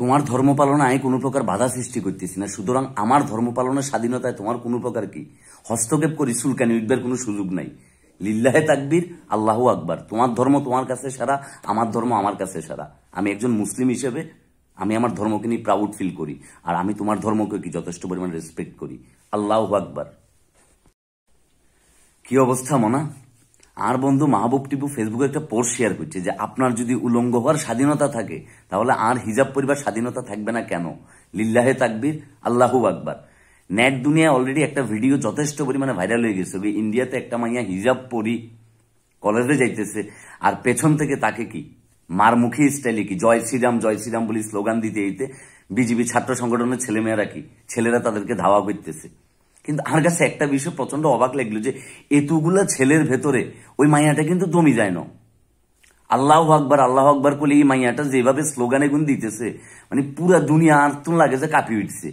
তোমার ধর্ম পালনায় কোনো প্রকার বাধা সৃষ্টি করতেছি না সুতরাং আমার ধর্ম পালনের স্বাধীনতায় তোমার কোনো প্রকার কি হস্তক্ষেপ করি সুলকানি উঠবার কোনো সুযোগ নাই লিল্লাহে তাকবির আল্লাহ আকবার তোমার ধর্ম তোমার কাছে সারা আমার ধর্ম আমার কাছে সারা আমি একজন মুসলিম হিসেবে আমি আমার ধর্মকে নিয়ে প্রাউড ফিল করি আর আমি তোমার ধর্মকে কি যথেষ্ট পরিমাণে রেসপেক্ট করি আল্লাহ আকবার কি অবস্থা মনা আর বন্ধু মাহবুব টিপু ফেসবুকে একটা পোস্ট শেয়ার করছে যে আপনার যদি উলঙ্গ হওয়ার স্বাধীনতা থাকে তাহলে আর হিজাব পরিবার স্বাধীনতা থাকবে না কেন লিল্লাহে তাকবির আল্লাহু আকবার নেট দুনিয়া অলরেডি একটা ভিডিও যথেষ্ট পরিমাণে ভাইরাল হয়ে গেছে ইন্ডিয়াতে একটা মাইয়া হিজাব পরি কলেজে যাইতেছে আর পেছন থেকে তাকে কি মারমুখী স্টাইলে কি জয় শ্রীরাম জয় শ্রীরাম বলে স্লোগান দিতে দিতে বিজেপি ছাত্র সংগঠনের ছেলেমেয়েরা কি ছেলেরা তাদেরকে ধাওয়া করতেছে কিন্তু আমার কাছে একটা বিষয় প্রচন্ড অবাক লাগলো যে এতগুলো ছেলের ভেতরে ওই মাইয়াটা কিন্তু দমি যায় না আল্লাহ আকবর আল্লাহ আকবর করলে এই মাইয়াটা যেভাবে স্লোগানে গুণ দিতেছে মানে পুরা দুনিয়া আর্তন লাগে যে কাঁপিয়ে উঠছে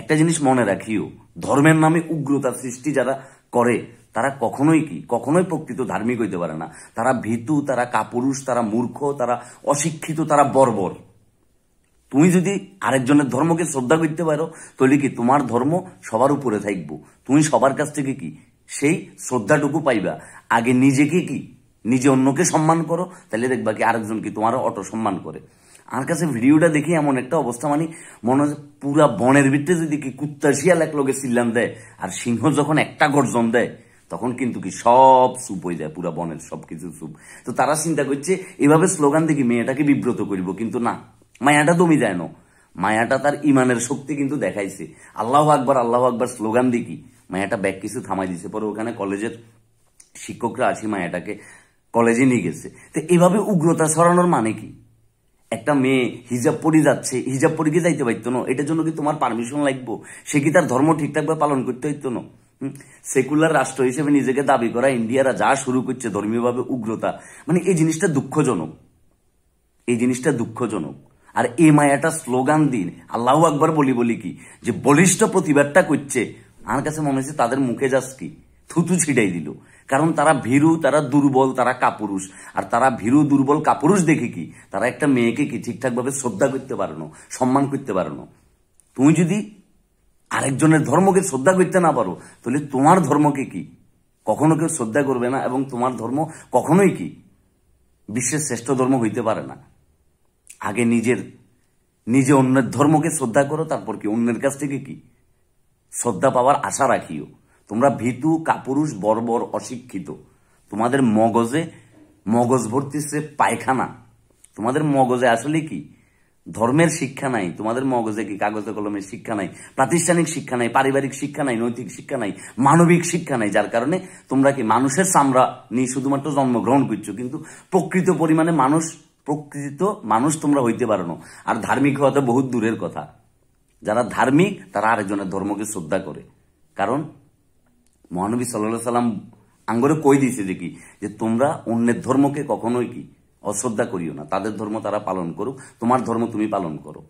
একটা জিনিস মনে রাখিও ধর্মের নামে উগ্রতার সৃষ্টি যারা করে তারা কখনোই কি কখনোই প্রকৃত ধার্মিক হইতে পারে না তারা ভীতু তারা কাপুরুষ তারা মূর্খ তারা অশিক্ষিত তারা বর্বর তুমি যদি আরেকজনের ধর্মকে শ্রদ্ধা করতে পারো তাহলে কি তোমার ধর্ম সবার উপরে থাকবো তুমি সবার কাছ থেকে কি সেই শ্রদ্ধাটুকু পাইবা আগে নিজেকে কি নিজে অন্যকে সম্মান করো তাহলে দেখবা কি আরেকজন কি তোমারও অটো সম্মান করে আর কাছে ভিডিওটা দেখি এমন একটা অবস্থা মানে মনে হয় পুরা বনের ভিতরে যদি কি কুত্তা শিয়াল এক লোকের সিল্লাম দেয় আর সিংহ যখন একটা গর্জন দেয় তখন কিন্তু কি সব সুপ হয়ে যায় পুরা বনের সবকিছু সুপ তো তারা চিন্তা করছে এভাবে স্লোগান দেখি মেয়েটাকে বিব্রত করিব কিন্তু না মায়াটা দমি যায় না মায়াটা তার ইমানের শক্তি কিন্তু দেখাইছে আল্লাহ আকবর আল্লাহ আকবর স্লোগান দেখি কি মায়াটা ব্যাগ কিছু থামাই দিছে পরে ওখানে কলেজের শিক্ষকরা আছে মায়াটাকে কলেজে নিয়ে গেছে তো এভাবে উগ্রতা ছড়ানোর মানে কি একটা মেয়ে হিজাব পরে যাচ্ছে হিজাব পরে গিয়ে যাইতে পারতো না এটার জন্য কি তোমার পারমিশন লাগবো সে কি তার ধর্ম ঠিকঠাকভাবে পালন করতে হইতো না সেকুলার রাষ্ট্র হিসেবে নিজেকে দাবি করা ইন্ডিয়ারা যা শুরু করছে ধর্মীয়ভাবে উগ্রতা মানে এই জিনিসটা দুঃখজনক এই জিনিসটা দুঃখজনক আর এ মায়াটা স্লোগান দিন আল্লাহ আকবার বলি বলি কি যে বলিষ্ঠ প্রতিবাদটা করছে আমার কাছে মনে হচ্ছে তাদের মুখে যাস কি থুতু ছিটাই দিল কারণ তারা ভীরু তারা দুর্বল তারা কাপুরুষ আর তারা ভীরু দুর্বল কাপুরুষ দেখে কি তারা একটা মেয়েকে কি ঠিকঠাকভাবে শ্রদ্ধা করতে পারো সম্মান করতে পারো তুমি যদি আরেকজনের ধর্মকে শ্রদ্ধা করতে না পারো তাহলে তোমার ধর্মকে কি কখনো কেউ শ্রদ্ধা করবে না এবং তোমার ধর্ম কখনোই কি বিশ্বের শ্রেষ্ঠ ধর্ম হইতে পারে না আগে নিজের নিজে অন্যের ধর্মকে শ্রদ্ধা করো তারপর কি অন্যের কাছ থেকে কি শ্রদ্ধা পাওয়ার আশা রাখিও তোমরা ভীতু কাপুরুষ বর্বর অশিক্ষিত তোমাদের মগজে মগজ ভর্তি সে পায়খানা তোমাদের মগজে আসলে কি ধর্মের শিক্ষা নাই তোমাদের মগজে কি কাগজে কলমের শিক্ষা নাই প্রাতিষ্ঠানিক শিক্ষা নাই পারিবারিক শিক্ষা নাই নৈতিক শিক্ষা নাই মানবিক শিক্ষা নাই যার কারণে তোমরা কি মানুষের চামড়া নিয়ে শুধুমাত্র জন্মগ্রহণ করছো কিন্তু প্রকৃত পরিমাণে মানুষ প্রকৃত মানুষ তোমরা হইতে পারো না আর ধার্মিক হওয়া তো বহুত দূরের কথা যারা ধার্মিক তারা আরেকজনের ধর্মকে শ্রদ্ধা করে কারণ মহানবী সাল্লা সাল্লাম আঙ্গরে কই দিয়েছে যে কি যে তোমরা অন্যের ধর্মকে কখনোই কি অশ্রদ্ধা করিও না তাদের ধর্ম তারা পালন করুক তোমার ধর্ম তুমি পালন করো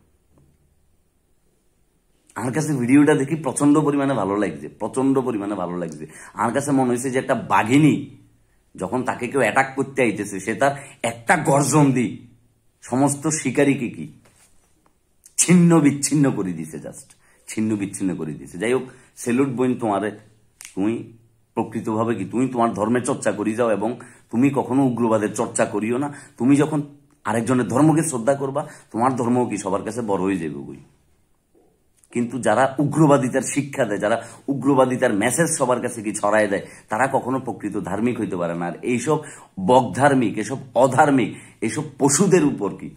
আমার কাছে ভিডিওটা দেখি প্রচন্ড পরিমাণে ভালো লাগছে প্রচন্ড পরিমাণে ভালো লাগছে আমার কাছে মনে হয়েছে যে একটা বাঘিনী যখন তাকে কেউ অ্যাটাক করতে আইতেছে সে তার একটা গর্জন দি সমস্ত শিকারীকে কি ছিন্ন বিচ্ছিন্ন করে দিছে জাস্ট ছিন্ন বিচ্ছিন্ন করে দিছে যাই হোক সেলুট বইন তোমারে তুমি প্রকৃতভাবে কি তুমি তোমার ধর্মের চর্চা করি যাও এবং তুমি কখনো উগ্রবাদের চর্চা করিও না তুমি যখন আরেকজনের ধর্মকে শ্রদ্ধা করবা তোমার ধর্মও কি সবার কাছে বড় হয়ে যাবে বই কিন্তু যারা উগ্রবাদিতার শিক্ষা দেয় যারা উগ্রবাদিতার মেসেজ সবার কাছে কি ছড়ায় দেয় তারা কখনো প্রকৃত ধার্মিক হইতে পারে না আর এইসব বকধার্মিক এসব অধার্মিক এসব পশুদের উপর কি